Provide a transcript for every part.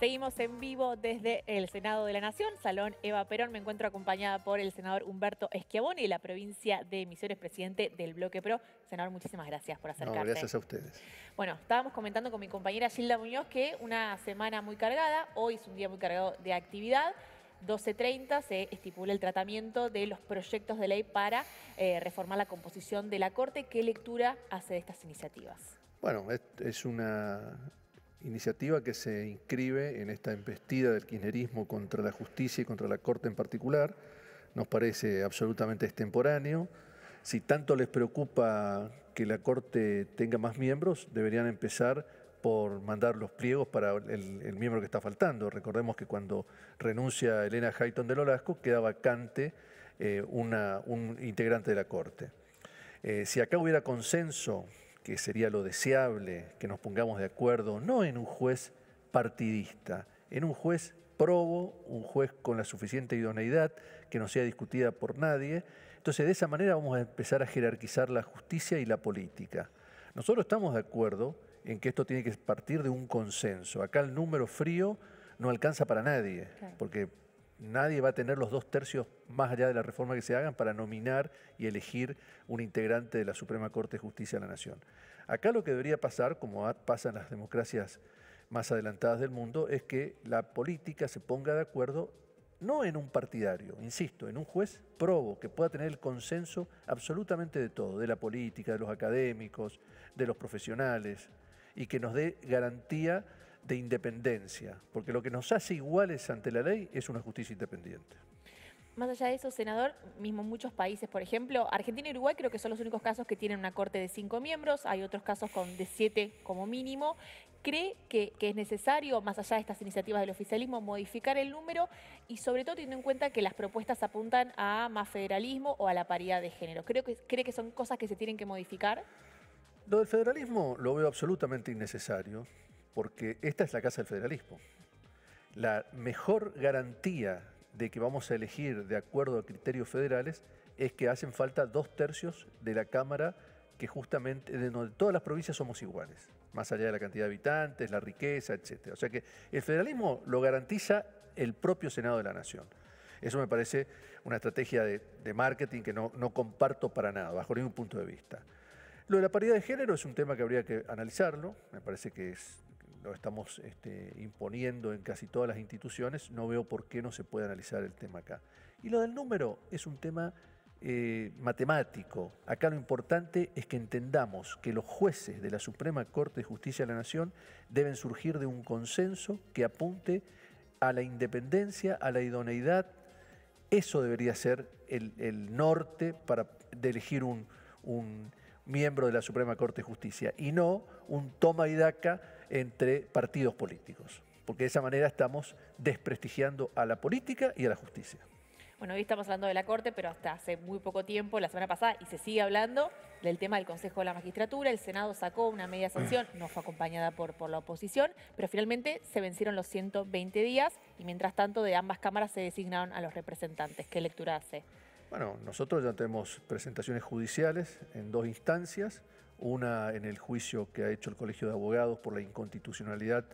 Seguimos en vivo desde el Senado de la Nación, Salón Eva Perón. Me encuentro acompañada por el senador Humberto Esquiaboni la provincia de Misiones, presidente del Bloque PRO. Senador, muchísimas gracias por acercarte. gracias a ustedes. Bueno, estábamos comentando con mi compañera Gilda Muñoz que una semana muy cargada, hoy es un día muy cargado de actividad. 12.30 se estipula el tratamiento de los proyectos de ley para eh, reformar la composición de la Corte. ¿Qué lectura hace de estas iniciativas? Bueno, es una iniciativa que se inscribe en esta embestida del kirchnerismo contra la justicia y contra la Corte en particular. Nos parece absolutamente extemporáneo. Si tanto les preocupa que la Corte tenga más miembros, deberían empezar por mandar los pliegos para el, miembro que está faltando. Recordemos que cuando renuncia Elena Hayton del Olasco queda vacante eh, un integrante de la Corte. Eh, si acá hubiera consenso que sería lo deseable, que nos pongamos de acuerdo, no en un juez partidista, en un juez probo, un juez con la suficiente idoneidad, que no sea discutida por nadie. Entonces, de esa manera vamos a empezar a jerarquizar la justicia y la política. Nosotros estamos de acuerdo en que esto tiene que partir de un consenso. Acá el número frío no alcanza para nadie, porque nadie va a tener los dos tercios más allá de la reforma que se hagan para nominar y elegir un integrante de la Suprema Corte de Justicia de la Nación. Acá lo que debería pasar, como pasa en las democracias más adelantadas del mundo, es que la política se ponga de acuerdo no en un partidario, insisto, en un juez probo que pueda tener el consenso absolutamente de todo, de la política, de los académicos, de los profesionales, y que nos dé garantía de independencia, porque lo que nos hace iguales ante la ley es una justicia independiente. Más allá de eso, senador, mismo muchos países, por ejemplo, Argentina y Uruguay creo que son los únicos casos que tienen una corte de cinco miembros, hay otros casos con de siete como mínimo. ¿Cree que, es necesario, más allá de estas iniciativas del oficialismo, modificar el número y sobre todo teniendo en cuenta que las propuestas apuntan a más federalismo o a la paridad de género? Creo que, ¿Cree que son cosas que se tienen que modificar? Lo del federalismo lo veo absolutamente innecesario porque esta es la Casa del Federalismo. La mejor garantía de que vamos a elegir de acuerdo a criterios federales es que hacen falta dos tercios de la Cámara que justamente de todas las provincias somos iguales, más allá de la cantidad de habitantes, la riqueza, etc. O sea que el federalismo lo garantiza el propio Senado de la Nación. Eso me parece una estrategia de, marketing que no, comparto para nada, bajo ningún punto de vista. Lo de la paridad de género es un tema que habría que analizarlo, me parece que es lo estamos este, imponiendo en casi todas las instituciones, no veo por qué no se puede analizar el tema acá. Y lo del número es un tema eh, matemático. Acá lo importante es que entendamos que los jueces de la Suprema Corte de Justicia de la Nación deben surgir de un consenso que apunte a la independencia, a la idoneidad. Eso debería ser el, norte para elegir un miembro de la Suprema Corte de Justicia y no un toma y daca entre partidos políticos, porque de esa manera estamos desprestigiando a la política y a la justicia. Bueno, hoy estamos hablando de la Corte, pero hasta hace muy poco tiempo, la semana pasada, y se sigue hablando del tema del Consejo de la Magistratura. El Senado sacó una media sanción, no fue acompañada por, por la oposición, pero finalmente se vencieron los 120 días y mientras tanto de ambas cámaras se designaron a los representantes. ¿Qué lectura hace? Bueno, nosotros ya tenemos presentaciones judiciales en dos instancias, una en el juicio que ha hecho el Colegio de Abogados por la inconstitucionalidad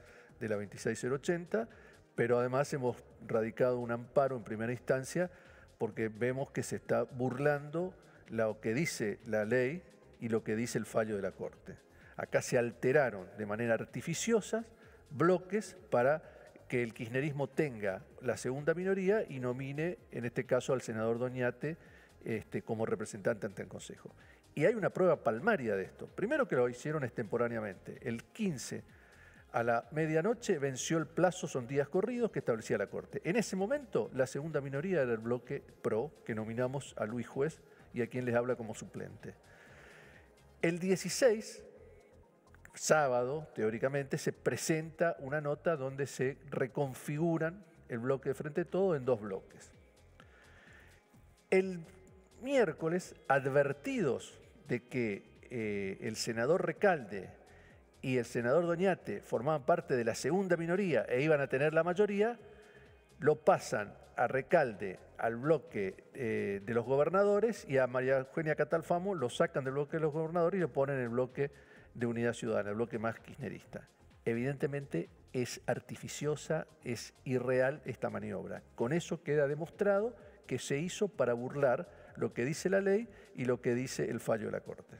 de la 26080, pero además hemos radicado un amparo en primera instancia porque vemos que se está burlando lo que dice la ley y lo que dice el fallo de la Corte. Acá se alteraron de manera artificiosa bloques para que el kirchnerismo tenga la segunda minoría y nomine, en este caso, al senador Doñate este, como representante ante el Consejo. Y hay una prueba palmaria de esto. Primero que lo hicieron extemporáneamente. El 15 a la medianoche venció el plazo, son días corridos, que establecía la Corte. En ese momento, la segunda minoría era el bloque PRO, que nominamos a Luis Juez y a quien les habla como suplente. El 16 sábado, teóricamente, se presenta una nota donde se reconfiguran el bloque de frente todo en dos bloques. El miércoles, advertidos de que eh, el senador Recalde y el senador Doñate formaban parte de la segunda minoría e iban a tener la mayoría, lo pasan a Recalde al bloque eh, de los gobernadores y a María Eugenia Catalfamo lo sacan del bloque de los gobernadores y lo ponen en el bloque de Unidad Ciudadana, el bloque más kirchnerista. Evidentemente es artificiosa, es irreal esta maniobra. Con eso queda demostrado que se hizo para burlar lo que dice la ley y lo que dice el fallo de la Corte.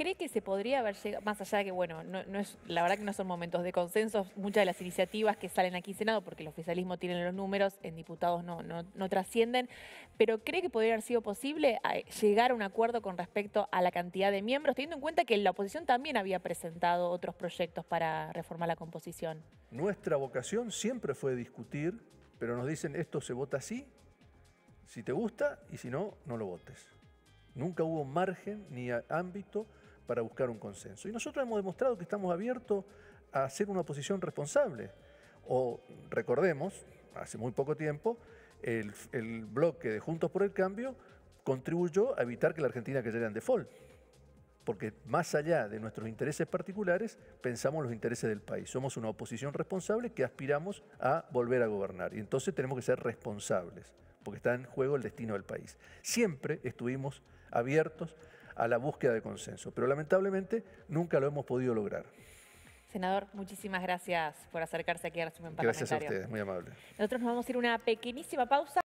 ¿Cree que se podría haber llegado, más allá de que, bueno, no, es, la verdad que no son momentos de consenso, muchas de las iniciativas que salen aquí en Senado, porque el oficialismo tiene los números, en diputados no, no, no trascienden, pero ¿cree que podría haber sido posible eh, llegar a un acuerdo con respecto a la cantidad de miembros, teniendo en cuenta que la oposición también había presentado otros proyectos para reformar la composición? Nuestra vocación siempre fue discutir, pero nos dicen esto se vota así, si te gusta y si no, no lo votes. Nunca hubo margen ni ámbito para buscar un consenso. Y nosotros hemos demostrado que estamos abiertos a hacer una oposición responsable. O recordemos, hace muy poco tiempo, el, el bloque de Juntos por el Cambio contribuyó a evitar que la Argentina cayera en default porque más allá de nuestros intereses particulares, pensamos los intereses del país. Somos una oposición responsable que aspiramos a volver a gobernar. Y entonces tenemos que ser responsables, porque está en juego el destino del país. Siempre estuvimos abiertos a la búsqueda de consenso. Pero lamentablemente nunca lo hemos podido lograr. Senador, muchísimas gracias por acercarse aquí a resumen parlamentario. Gracias a ustedes, muy amable. Nosotros nos vamos a ir a una pequeñísima pausa.